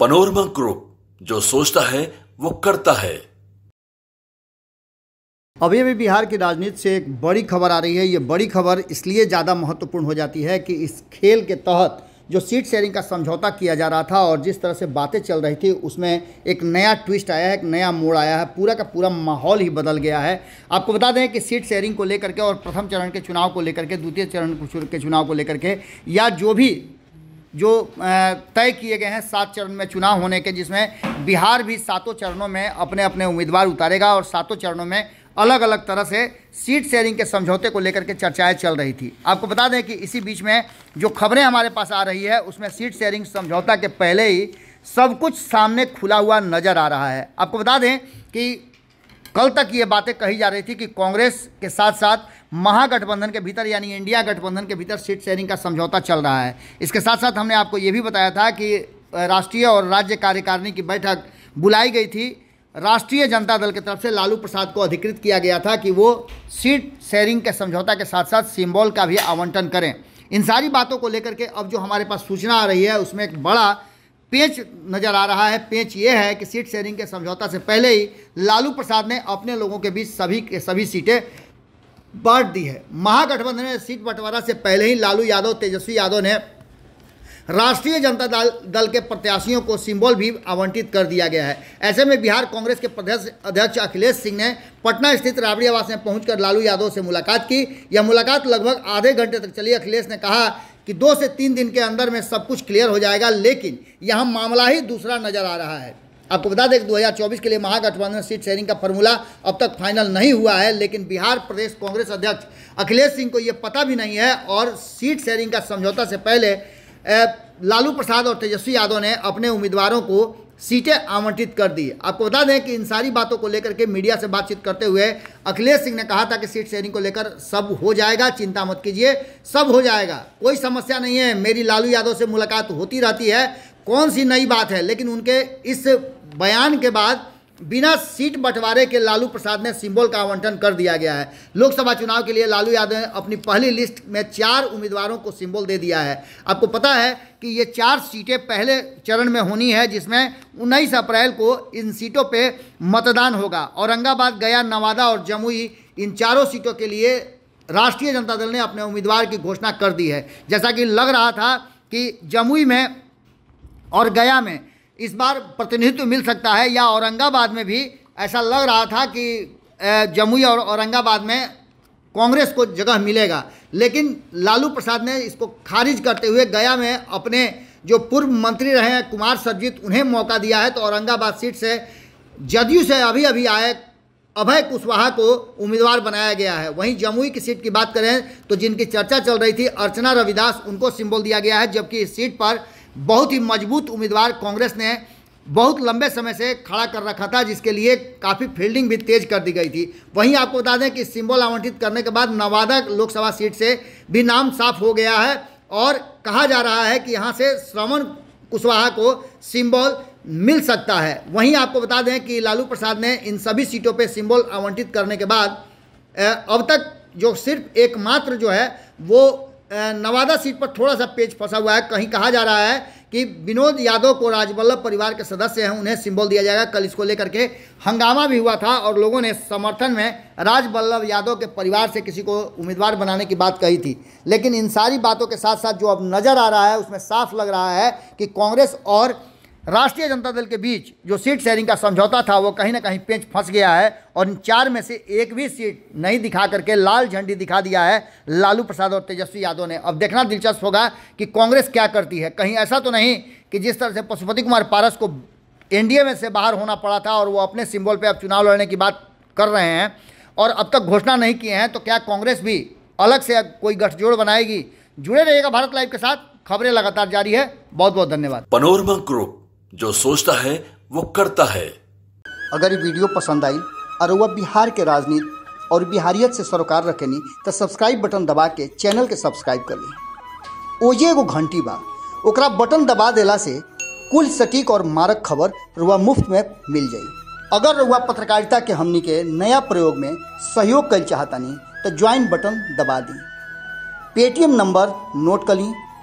panorama group जो सोचता है वो करता है अभी अभी बिहार की राजनीति से एक बड़ी खबर आ रही है ये बड़ी खबर इसलिए ज़्यादा महत्वपूर्ण हो जाती है कि इस खेल के तहत जो सीट शेयरिंग का समझौता किया जा रहा था और जिस तरह से बातें चल रही थी उसमें एक नया ट्विस्ट आया है एक नया मोड़ आया है पूरा का पूरा माहौल ही बदल गया है आपको बता दें कि सीट शेयरिंग को लेकर के और प्रथम चरण के चुनाव को लेकर के द्वितीय चरण के चुनाव को लेकर के या जो भी जो तय किए गए हैं सात चरण में चुनाव होने के जिसमें बिहार भी सातों चरणों में अपने अपने उम्मीदवार उतारेगा और सातों चरणों में अलग अलग तरह से सीट शेयरिंग के समझौते को लेकर के चर्चाएं चल रही थी आपको बता दें कि इसी बीच में जो खबरें हमारे पास आ रही है उसमें सीट शेयरिंग समझौता के पहले ही सब कुछ सामने खुला हुआ नज़र आ रहा है आपको बता दें कि कल तक ये बातें कही जा रही थी कि कांग्रेस के साथ साथ महागठबंधन के भीतर यानी इंडिया गठबंधन के भीतर सीट शेयरिंग का समझौता चल रहा है इसके साथ साथ हमने आपको ये भी बताया था कि राष्ट्रीय और राज्य कार्यकारिणी की बैठक बुलाई गई थी राष्ट्रीय जनता दल की तरफ से लालू प्रसाद को अधिकृत किया गया था कि वो सीट शेयरिंग के समझौता के साथ साथ सिम्बॉल का भी आवंटन करें इन सारी बातों को लेकर के अब जो हमारे पास सूचना आ रही है उसमें एक बड़ा पेंच नजर आ रहा है पेंच ये है कि सीट शेयरिंग के समझौता से पहले ही लालू प्रसाद ने अपने लोगों के बीच सभी के सभी सीटें बांट दी है महागठबंधन में सीट बंटवारा से पहले ही लालू यादव तेजस्वी यादव ने राष्ट्रीय जनता दल दल के प्रत्याशियों को सिंबल भी आवंटित कर दिया गया है ऐसे में बिहार कांग्रेस के प्रदेश अध्यक्ष अखिलेश सिंह ने पटना स्थित राबड़ी आवास में पहुंचकर लालू यादव से मुलाकात की यह मुलाकात लगभग आधे घंटे तक चली अखिलेश ने कहा कि दो से तीन दिन के अंदर में सब कुछ क्लियर हो जाएगा लेकिन यहाँ मामला ही दूसरा नज़र आ रहा है आपको बता दें कि 2024 के लिए महागठबंधन सीट शेयरिंग का फॉर्मूला अब तक फाइनल नहीं हुआ है लेकिन बिहार प्रदेश कांग्रेस अध्यक्ष अखिलेश सिंह को ये पता भी नहीं है और सीट शेयरिंग का समझौता से पहले लालू प्रसाद और तेजस्वी यादव ने अपने उम्मीदवारों को सीटें आवंटित कर दी आपको बता दें कि इन सारी बातों को लेकर के मीडिया से बातचीत करते हुए अखिलेश सिंह ने कहा था कि सीट शेयरिंग को लेकर सब हो जाएगा चिंता मत कीजिए सब हो जाएगा कोई समस्या नहीं है मेरी लालू यादव से मुलाकात होती रहती है कौन सी नई बात है लेकिन उनके इस बयान के बाद बिना सीट बंटवारे के लालू प्रसाद ने सिंबल का आवंटन कर दिया गया है लोकसभा चुनाव के लिए लालू यादव ने अपनी पहली लिस्ट में चार उम्मीदवारों को सिंबल दे दिया है आपको पता है कि ये चार सीटें पहले चरण में होनी है जिसमें उन्नीस अप्रैल को इन सीटों पे मतदान होगा औरंगाबाद गया नवादा और जमुई इन चारों सीटों के लिए राष्ट्रीय जनता दल ने अपने उम्मीदवार की घोषणा कर दी है जैसा कि लग रहा था कि जमुई में और गया में इस बार प्रतिनिधित्व मिल सकता है या औरंगाबाद में भी ऐसा लग रहा था कि जमुई और औरंगाबाद में कांग्रेस को जगह मिलेगा लेकिन लालू प्रसाद ने इसको खारिज करते हुए गया में अपने जो पूर्व मंत्री रहे हैं कुमार सरजीत उन्हें मौका दिया है तो औरंगाबाद सीट से जदयू से अभी अभी आए अभय कुशवाहा को उम्मीदवार बनाया गया है वहीं जमुई की सीट की बात करें तो जिनकी चर्चा चल रही थी अर्चना रविदास उनको सिंबल दिया गया है जबकि इस सीट पर बहुत ही मजबूत उम्मीदवार कांग्रेस ने बहुत लंबे समय से खड़ा कर रखा था जिसके लिए काफ़ी फील्डिंग भी तेज कर दी गई थी वहीं आपको बता दें कि सिंबल आवंटित करने के बाद नवादा लोकसभा सीट से भी नाम साफ हो गया है और कहा जा रहा है कि यहाँ से श्रवण कुशवाहा को सिंबल मिल सकता है वहीं आपको बता दें कि लालू प्रसाद ने इन सभी सीटों पर सिम्बॉल आवंटित करने के बाद अब तक जो सिर्फ एकमात्र जो है वो नवादा सीट पर थोड़ा सा पेज फंसा हुआ है कहीं कहा जा रहा है कि विनोद यादव को राजवल्लभ परिवार के सदस्य हैं उन्हें सिंबल दिया जाएगा कल इसको लेकर के हंगामा भी हुआ था और लोगों ने समर्थन में राजवल्लभ यादव के परिवार से किसी को उम्मीदवार बनाने की बात कही थी लेकिन इन सारी बातों के साथ साथ जो अब नज़र आ रहा है उसमें साफ लग रहा है कि कांग्रेस और राष्ट्रीय जनता दल के बीच जो सीट शेयरिंग का समझौता था वो कहीं ना कहीं पेंच फंस गया है और इन चार में से एक भी सीट नहीं दिखा करके लाल झंडी दिखा दिया है लालू प्रसाद और तेजस्वी यादव ने अब देखना दिलचस्प होगा कि कांग्रेस क्या करती है कहीं ऐसा तो नहीं कि जिस तरह से पशुपति कुमार पारस को एनडीए में से बाहर होना पड़ा था और वो अपने सिंबल पर अब चुनाव लड़ने की बात कर रहे हैं और अब तक घोषणा नहीं किए हैं तो क्या कांग्रेस भी अलग से कोई गठजोड़ बनाएगी जुड़े रहेगा भारत लाइव के साथ खबरें लगातार जारी है बहुत बहुत धन्यवाद पनोरमा ग्रुप जो सोचता है वो करता है अगर ये वीडियो पसंद आई और वह बिहार के राजनीति और बिहारियत से सरोकार रखेनी तो सब्सक्राइब बटन दबा के चैनल के सब्सक्राइब कर ली ओजे एगो घंटी बा ओकरा बटन दबा देला से कुल सटीक और मारक खबर रुआ मुफ्त में मिल जाई अगर रुआ पत्रकारिता के हमनी के नया प्रयोग में सहयोग कर चाहतनी तो ज्वाइन बटन दबा दी पेटीएम नंबर नोट कर ली